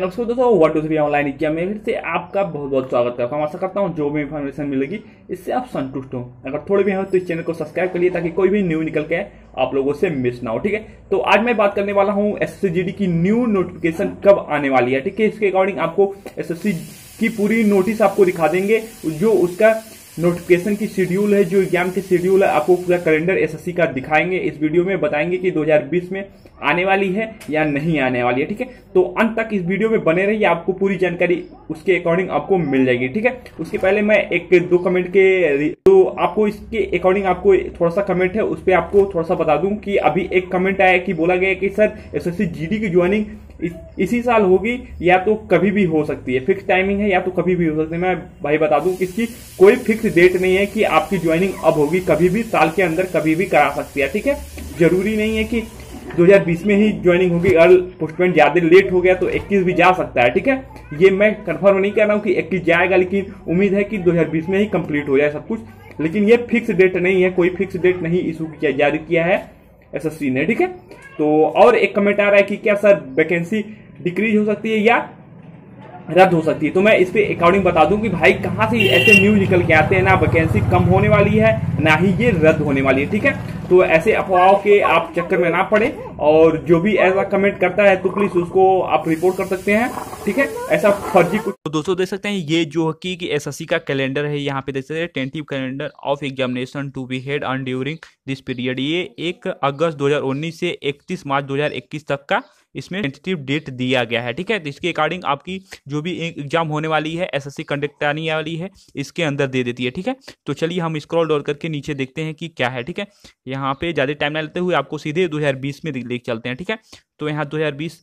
line of दोस्तों one two three online exam में फिर से आपका बहुत बहुत स्वागत करता हूँ आशा करता हूँ जो भी इन्फॉर्मेशन मिलेगी इससे आप संतुष्ट हो अगर थोड़े भी हो तो इस चैनल को सब्सक्राइब करिए ताकि कोई भी न्यू निकल के आप लोगों से मिस ना हो ठीक है तो आज मैं बात करने वाला हूँ एस की न्यू नोटिफिकेशन कब आने वाली है ठीक है इसके अकॉर्डिंग आपको एस की पूरी नोटिस आपको दिखा देंगे जो उसका नोटिफिकेशन की शेड्यूल है जो एग्जाम की शेड्यूल है आपको पूरा कैलेंडर एसएससी का दिखाएंगे इस वीडियो में बताएंगे कि 2020 में आने वाली है या नहीं आने वाली है ठीक है तो अंत तक इस वीडियो में बने रहिए आपको पूरी जानकारी उसके अकॉर्डिंग आपको मिल जाएगी ठीक है उसके पहले मैं एक दो कमेंट के तो आपको इसके अकॉर्डिंग आपको थोड़ा सा कमेंट है उस पर आपको थोड़ा सा बता दूँ कि अभी एक कमेंट आया कि बोला गया कि सर एस एस की ज्वाइनिंग इस, इसी साल होगी या तो कभी भी हो सकती है फिक्स टाइमिंग है या तो कभी भी हो सकती है मैं भाई बता दूं इसकी कोई फिक्स डेट नहीं है कि आपकी ज्वाइनिंग अब होगी कभी भी साल के अंदर कभी भी करा सकती है ठीक है जरूरी नहीं है कि 2020 में ही ज्वाइनिंग होगी अगर पोस्टमेंट ज्यादा लेट हो गया तो 21 भी जा सकता है ठीक है ये मैं कंफर्म नहीं कह रहा हूँ कि 21 जाएगा लेकिन उम्मीद है कि 2020 में ही कंप्लीट हो जाए सब कुछ लेकिन ये फिक्स डेट नहीं है कोई फिक्स डेट नहीं इशू किया जारी किया है एस एस सी ने ठीक है तो और एक कमेंट आ रहा है कि क्या सर वैकेंसी डिक्रीज हो सकती है या रद्द हो सकती है तो मैं इस पर अकॉर्डिंग बता दूं कि भाई कहाँ से ऐसे न्यूज निकल के आते हैं ना वैकेंसी कम होने वाली है ना ही ये रद्द होने वाली है ठीक है तो ऐसे अफवाहों के आप चक्कर में ना पड़े और जो भी ऐसा कमेंट करता है तो प्लीज उसको आप रिपोर्ट कर सकते हैं ठीक है ऐसा फर्जी कुछ तो दोस्तों देख सकते हैं ये जो है कि एस का कैलेंडर है यहाँ पे देख सकते हैं tentative calendar of examination to be held on during this period ये एक अगस्त 2019 से 31 मार्च 2021 तक का इसमें टेंटेटिव डेट दिया गया है ठीक है तो इसके अकॉर्डिंग आपकी जो भी एग्जाम होने वाली है एसएससी कंडक्ट आने वाली है इसके अंदर दे देती है ठीक है तो चलिए हम स्क्रॉल डॉल करके नीचे देखते हैं कि क्या है ठीक है यहाँ यहाँ पे ज़्यादा टाइम ना लेते हुए आपको सीधे 2020 में लेके चलते हैं ठीक है तो यहाँ 2020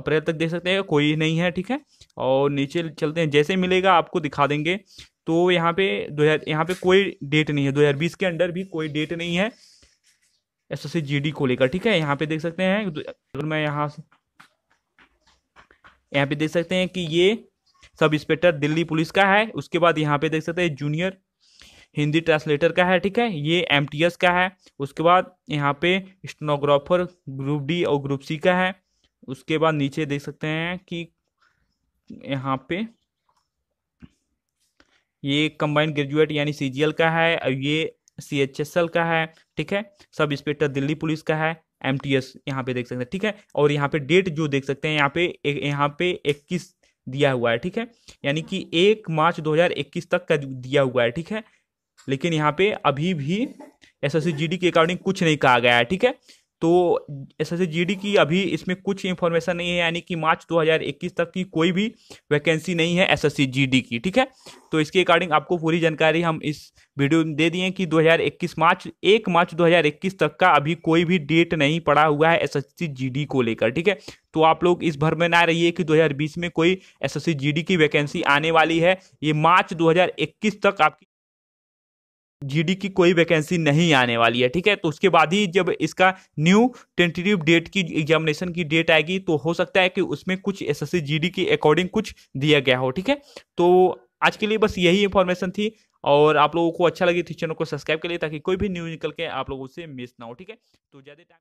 अप्रैल तक देख सकते हैं कोई नहीं है ठीक है और नीचे चलते हैं जैसे मिलेगा आपको दिखा देंगे तो यहाँ पे दो यहाँ पे कोई डेट नहीं है दो के अंडर भी कोई डेट नहीं है एस एस को लेकर ठीक है यहाँ पे देख सकते हैं अगर मैं यहाँ से यहाँ पे देख सकते हैं कि ये सब इंस्पेक्टर दिल्ली पुलिस का है उसके बाद यहाँ पे देख सकते हैं जूनियर हिंदी ट्रांसलेटर का है ठीक है ये एम का है उसके बाद यहाँ पे स्टोनोग्राफर ग्रुप डी और ग्रुप सी का है उसके बाद नीचे देख सकते हैं कि यहाँ पे ये कंबाइंड ग्रेजुएट यानी सी का है और ये सी का है ठीक है सब इंस्पेक्टर दिल्ली पुलिस का है एम टी एस यहाँ पे देख सकते हैं ठीक है और यहाँ पे डेट जो देख सकते हैं यहाँ पे यहाँ पे इक्कीस दिया हुआ है ठीक है यानी कि एक मार्च 2021 तक का दिया हुआ है ठीक है लेकिन यहाँ पे अभी भी एस एस के अकॉर्डिंग कुछ नहीं कहा गया है ठीक है तो एस एस की अभी इसमें कुछ इन्फॉर्मेशन नहीं है यानी कि मार्च 2021 तक की कोई भी वैकेंसी नहीं है एस एस की ठीक है तो इसके अकॉर्डिंग आपको पूरी जानकारी हम इस वीडियो में दे दिए कि 2021 मार्च एक मार्च 2021 तक का अभी कोई भी डेट नहीं पड़ा हुआ है एस एस को लेकर ठीक है तो आप लोग इस भर में ना रहिए कि 2020 में कोई एस एस की वैकेंसी आने वाली है ये मार्च 2021 तक आपकी जीडी की कोई वैकेंसी नहीं आने वाली है ठीक है तो उसके बाद ही जब इसका न्यू टेंटेटिव डेट की एग्जामिनेशन की डेट आएगी तो हो सकता है कि उसमें कुछ एसएससी जीडी के अकॉर्डिंग कुछ दिया गया हो ठीक है तो आज के लिए बस यही इन्फॉर्मेशन थी और आप लोगों को अच्छा लगे थी तो चैनल को सब्सक्राइब करिए ताकि कोई भी न्यूज निकल के आप लोगों से मिस ना हो ठीक है तो ज़्यादा टाइम